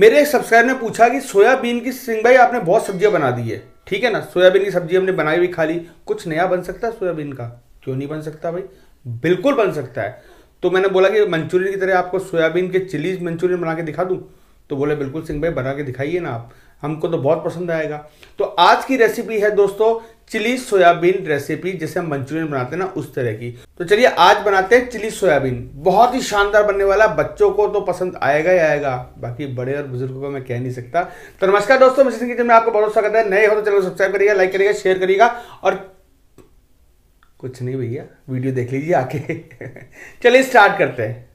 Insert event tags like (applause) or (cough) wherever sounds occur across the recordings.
मेरे एक सब्सक्राइबर ने पूछा कि सोयाबीन की सिंह भाई आपने बहुत सब्जियां बना दी है ठीक है ना सोयाबीन की सब्जी हमने बनाई हुई खा ली कुछ नया बन सकता है सोयाबीन का क्यों नहीं बन सकता भाई बिल्कुल बन सकता है तो मैंने बोला कि मंचूरियन की तरह आपको सोयाबीन के चिलीज मंचूरियन बना के दिखा दूँ तो बोले बिल्कुल सिंह भाई बना के दिखाइए ना आप हमको तो बहुत पसंद आएगा तो आज की रेसिपी है दोस्तों चिली सोयाबीन रेसिपी जैसे हम मंचूरियन बनाते हैं ना उस तरह की तो चलिए आज बनाते हैं चिली सोयाबीन बहुत ही शानदार बनने वाला बच्चों को तो पसंद आएगा ही आएगा बाकी बड़े और बुजुर्गों को मैं कह नहीं सकता तो नमस्कार दोस्तों मैं जिंदगी में आपको बहुत स्वागत है नए हो तो चैनल सब्सक्राइब करिएगा लाइक करिएगा शेयर करिएगा और कुछ नहीं भैया वीडियो देख लीजिए आके (laughs) चलिए स्टार्ट करते हैं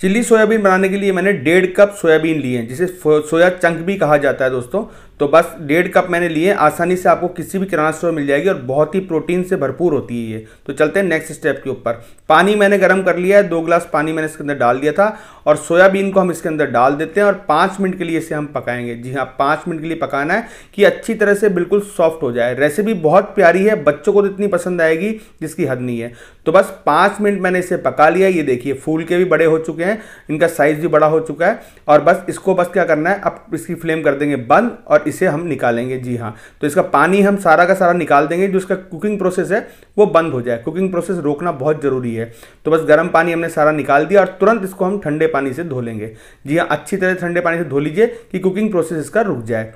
चिली सोयाबीन बनाने के लिए मैंने डेढ़ कप सोयाबीन लिए हैं जिसे सोया चंक भी कहा जाता है दोस्तों तो बस डेढ़ कप मैंने लिए आसानी से आपको किसी भी किराना स्टोर मिल जाएगी और बहुत ही प्रोटीन से भरपूर होती है ये तो चलते हैं नेक्स्ट स्टेप के ऊपर पानी मैंने गर्म कर लिया है दो ग्लास पानी मैंने इसके अंदर डाल दिया था और सोयाबीन को हम इसके अंदर डाल देते हैं और पाँच मिनट के लिए इसे हम पकाएंगे जी हाँ पाँच मिनट के लिए पकाना है कि अच्छी तरह से बिल्कुल सॉफ्ट हो जाए रेसिपी बहुत प्यारी है बच्चों को तो इतनी पसंद आएगी जिसकी हद नहीं है तो बस पाँच मिनट मैंने इसे पका लिया ये देखिए फूल के भी बड़े हो चुके हैं इनका साइज़ भी बड़ा हो चुका है और बस इसको बस क्या करना है अब इसकी फ्लेम कर देंगे बंद और इसे हम निकालेंगे जी हाँ तो इसका पानी हम सारा का सारा निकाल देंगे जो इसका कुकिंग प्रोसेस है वो बंद हो जाए कुकिंग प्रोसेस रोकना बहुत ज़रूरी है तो बस गर्म पानी हमने सारा निकाल दिया और तुरंत इसको हम ठंडे पानी से धो लेंगे जी हाँ अच्छी तरह ठंडे पानी से धो लीजिए कि कुकिंग प्रोसेस इसका रुक जाए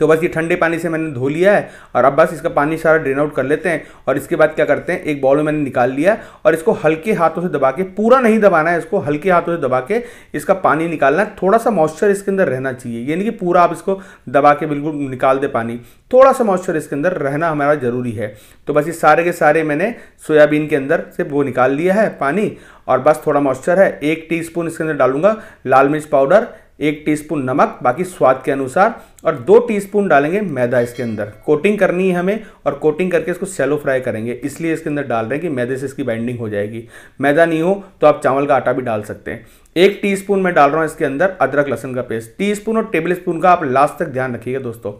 तो बस ये ठंडे पानी से मैंने धो लिया है और अब बस इसका पानी सारा ड्रेन आउट कर लेते हैं और इसके बाद क्या करते हैं एक बॉल में मैंने निकाल लिया और इसको हल्के हाथों से दबा के पूरा नहीं दबाना है इसको हल्के हाथों से दबा के इसका पानी निकालना है थोड़ा सा मॉइस्चर इसके अंदर रहना चाहिए यानी कि पूरा आप इसको दबा के बिल्कुल निकाल दे पानी थोड़ा सा मॉइस्चर इसके अंदर रहना हमारा ज़रूरी है तो बस ये सारे के सारे मैंने सोयाबीन के अंदर से वो निकाल लिया है पानी और बस थोड़ा मॉइस्चर है एक स्पून इसके अंदर डालूंगा लाल मिर्च पाउडर एक टीस्पून नमक बाकी स्वाद के अनुसार और दो टीस्पून डालेंगे मैदा इसके अंदर कोटिंग करनी है हमें और कोटिंग करके इसको सेलो फ्राई करेंगे इसलिए इसके अंदर डाल रहे हैं कि मैदे से इसकी बाइंडिंग हो जाएगी मैदा नहीं हो तो आप चावल का आटा भी डाल सकते हैं एक टीस्पून मैं डाल रहा हूँ इसके अंदर अदरक लहसन का पेस्ट टी और टेबल स्पून का आप लास्ट तक ध्यान रखिएगा दोस्तों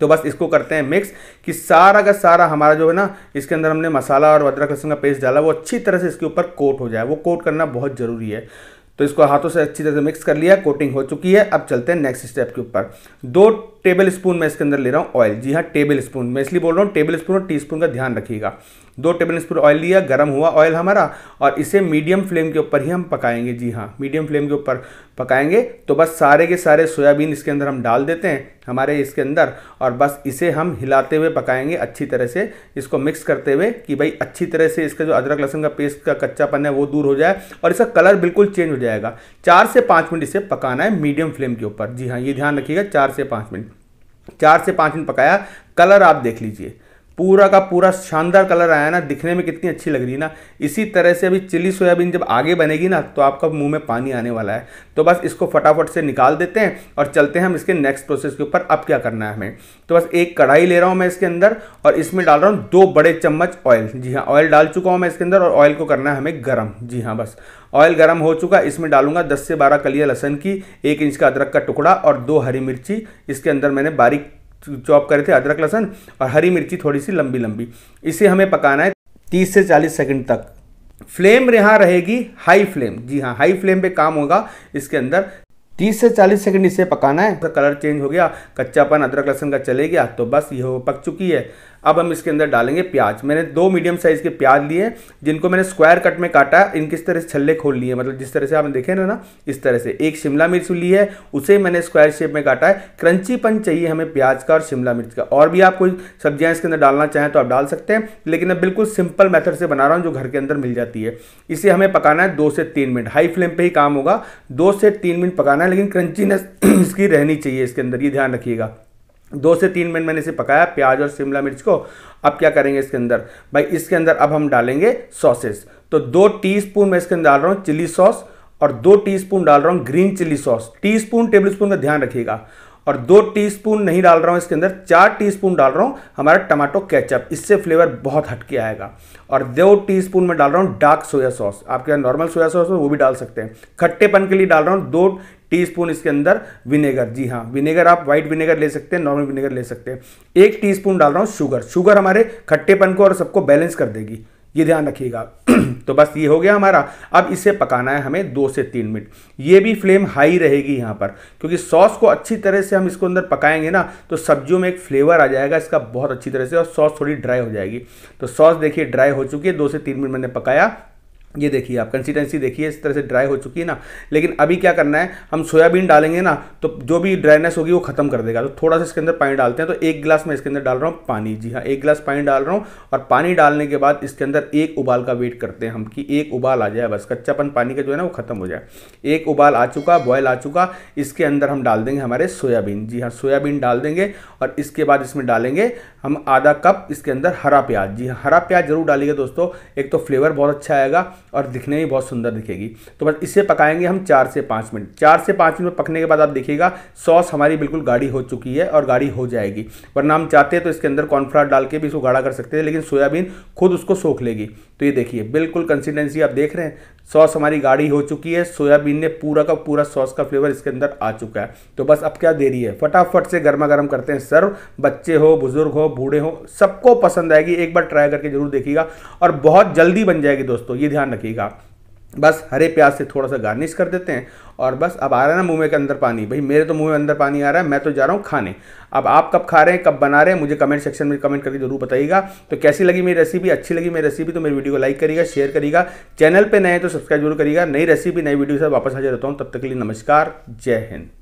तो बस इसको करते हैं मिक्स कि सारा का सारा हमारा जो है ना इसके अंदर हमने मसाला और अदरक लहसुन का पेस्ट डाला वो अच्छी तरह से इसके ऊपर कोट हो जाए वो कोट करना बहुत ज़रूरी है तो इसको हाथों से अच्छी तरह से मिक्स कर लिया कोटिंग हो चुकी है अब चलते हैं नेक्स्ट स्टेप के ऊपर दो टेबल स्पून मैं इसके अंदर ले रहा हूँ ऑयल जी हाँ टेबल स्पून मैं इसलिए बोल रहा हूँ टेबल स्पून और टी स्पून का ध्यान रखिएगा दो टेबल स्पून ऑयल लिया गर्म हुआ ऑयल हमारा और इसे मीडियम फ्लेम के ऊपर ही हम पकाएंगे जी हाँ मीडियम फ्लेम के ऊपर पकाएंगे तो बस सारे के सारे सोयाबीन इसके अंदर हम डाल देते हैं हमारे इसके अंदर और बस इसे हम हिलाते हुए पकाएंगे अच्छी तरह से इसको मिक्स करते हुए कि भाई अच्छी तरह से इसका जो अदरक लहसुन का पेस्ट का कच्चापन है वो दूर हो जाए और इसका कलर बिल्कुल चेंज हो जाएगा चार से पाँच मिनट इसे पकाना है मीडियम फ्लेम के ऊपर जी हाँ ये ध्यान रखिएगा चार से पाँच मिनट चार से पाँच मिनट पकाया कलर आप देख लीजिए पूरा का पूरा शानदार कलर आया ना दिखने में कितनी अच्छी लग रही है ना इसी तरह से अभी चिली सोयाबीन जब आगे बनेगी ना तो आपका मुंह में पानी आने वाला है तो बस इसको फटाफट से निकाल देते हैं और चलते हैं हम इसके नेक्स्ट प्रोसेस के ऊपर अब क्या करना है हमें तो बस एक कढ़ाई ले रहा हूँ मैं इसके अंदर और इसमें डाल रहा हूँ दो बड़े चम्मच ऑयल जी हाँ ऑयल डाल चुका हूँ मैं इसके अंदर और ऑयल को करना है हमें गर्म जी हाँ बस ऑयल गर्म हो चुका इसमें डालूंगा दस से बारह कलिया लहसन की एक इंच का अदरक का टुकड़ा और दो हरी मिर्ची इसके अंदर मैंने बारीक चॉप करे थे अदरक लहसन और हरी मिर्ची थोड़ी सी लंबी लंबी इसे हमें पकाना है तीस से चालीस सेकेंड तक फ्लेम यहाँ रहेगी हाई फ्लेम जी हाँ हाई फ्लेम पे काम होगा इसके अंदर 30 से 40 सेकंड इसे पकाना है तो कलर चेंज हो गया कच्चापन अदरक लहसन का चले गया तो बस ये हो पक चुकी है अब हम इसके अंदर डालेंगे प्याज मैंने दो मीडियम साइज़ के प्याज लिए जिनको मैंने स्क्वायर कट में काटा इन किस तरह से छल्ले खोल लिए मतलब जिस तरह से आपने देखे ना ना इस तरह से एक शिमला मिर्च ली है उसे मैंने स्क्वायर शेप में काटा है क्रंचीपन चाहिए हमें प्याज का और शिमला मिर्च का और भी आप कोई सब्जियाँ इसके अंदर डालना चाहें तो आप डाल सकते हैं लेकिन मैं बिल्कुल सिंपल मेथड से बना रहा हूँ जो घर के अंदर मिल जाती है इसे हमें पकाना है दो से तीन मिनट हाई फ्लेम पर ही काम होगा दो से तीन मिनट पकाना है लेकिन क्रंचीनेस (clears throat) इसकी रहनी चाहिए इसके अंदर ये ध्यान रखिएगा दो से तीन मिनट मैंने इसे पकाया प्याज और शिमला मिर्च को अब क्या करेंगे इसके अंदर भाई इसके अंदर अब हम डालेंगे सॉसेस तो दो टीस्पून मैं इसके अंदर डाल रहा हूँ चिली सॉस और दो टीस्पून डाल रहा हूँ green chilli sauce teaspoon tablespoon का ध्यान रखिएगा और दो टीस्पून नहीं डाल रहा हूँ इसके अंदर चार टीस्पून डाल रहा हूँ हमारा टमाटो केचप इससे फ्लेवर बहुत हटके आएगा और दो टीस्पून में डाल रहा हूँ डार्क सोया सॉस आपके नॉर्मल सोया सॉस हो वो भी डाल सकते हैं खट्टेपन के लिए डाल रहा हूँ दो टीस्पून इसके अंदर विनेगर जी हाँ विनेगर आप व्हाइट विनेगर ले सकते हैं नॉर्मल विनेगर ले सकते हैं एक टीस्पून डाल रहा हूँ शुगर शुगर हमारे खट्टेपन को और सबको बैलेंस कर देगी ये ध्यान रखिएगा (clears throat) तो बस ये हो गया हमारा अब इसे पकाना है हमें दो से तीन मिनट ये भी फ्लेम हाई रहेगी यहाँ पर क्योंकि सॉस को अच्छी तरह से हम इसको अंदर पकाएंगे ना तो सब्जियों में एक फ्लेवर आ जाएगा इसका बहुत अच्छी तरह से और सॉस थोड़ी ड्राई हो जाएगी तो सॉस देखिए ड्राई हो चुकी है दो से तीन मिनट मैंने पकाया ये देखिए आप कंसिस्टेंसी देखिए इस तरह से ड्राई हो चुकी है ना लेकिन अभी क्या करना है हम सोयाबीन डालेंगे ना तो जो भी ड्राइनेस होगी वो खत्म कर देगा तो थोड़ा सा इसके अंदर पानी डालते हैं तो एक गिलास मैं इसके अंदर डाल रहा हूँ पानी जी हाँ एक गिलास पानी डाल रहा हूँ और पानी डालने के बाद इसके अंदर एक उबाल का वेट करते हैं हम कि एक उबाल आ जाए बस कच्चापन पानी का जो है ना वो खत्म हो जाए एक उबाल आ चुका बॉयल आ चुका इसके अंदर हम डाल देंगे हमारे सोयाबीन जी हाँ सोयाबीन डाल देंगे और इसके बाद इसमें डालेंगे हम आधा कप इसके अंदर हरा प्याज जी हाँ हरा प्याज जरूर डालिएगा दोस्तों एक तो फ्लेवर बहुत अच्छा आएगा और दिखने में बहुत सुंदर दिखेगी तो बस इसे पकाएंगे हम चार से पाँच मिनट चार से पाँच मिनट पकने के बाद आप देखिएगा सॉस हमारी बिल्कुल गाढ़ी हो चुकी है और गाढ़ी हो जाएगी वरना हम चाहते हैं तो इसके अंदर कॉर्नफ्लावर डाल के भी इसको गाढ़ा कर सकते हैं लेकिन सोयाबीन खुद उसको सोख लेगी तो ये देखिए बिल्कुल कंसिस्टेंसी आप देख रहे हैं सॉस हमारी गाढ़ी हो चुकी है सोयाबीन ने पूरा का पूरा सॉस का फ्लेवर इसके अंदर आ चुका है तो बस अब क्या देरी है फटाफट से गर्मा गर्म करते हैं सर्व बच्चे हो बुजुर्ग हो बूढ़े हो सबको पसंद आएगी एक बार ट्राई करके जरूर देखिएगा और बहुत जल्दी बन जाएगी दोस्तों ये ध्यान ध्यान रखिएगा बस हरे प्याज से थोड़ा सा गार्निश कर देते हैं और बस अब आ रहा है ना मुंह में के अंदर पानी भाई मेरे तो मुंह में अंदर पानी आ रहा है मैं तो जा रहा हूँ खाने अब आप कब खा रहे हैं कब बना रहे हैं मुझे कमेंट सेक्शन में कमेंट करके जरूर बताइएगा तो कैसी लगी मेरी रेसिपी अच्छी लगी मेरी रेसिपी तो मेरी वीडियो को लाइक करिएगा शेयर करिएगा चैनल पर नए तो सब्सक्राइब जरूर करिएगा नई रेसिपी नई वीडियो से वापस हाजिर रहता हूँ तब तक के लिए नमस्कार जय हिंद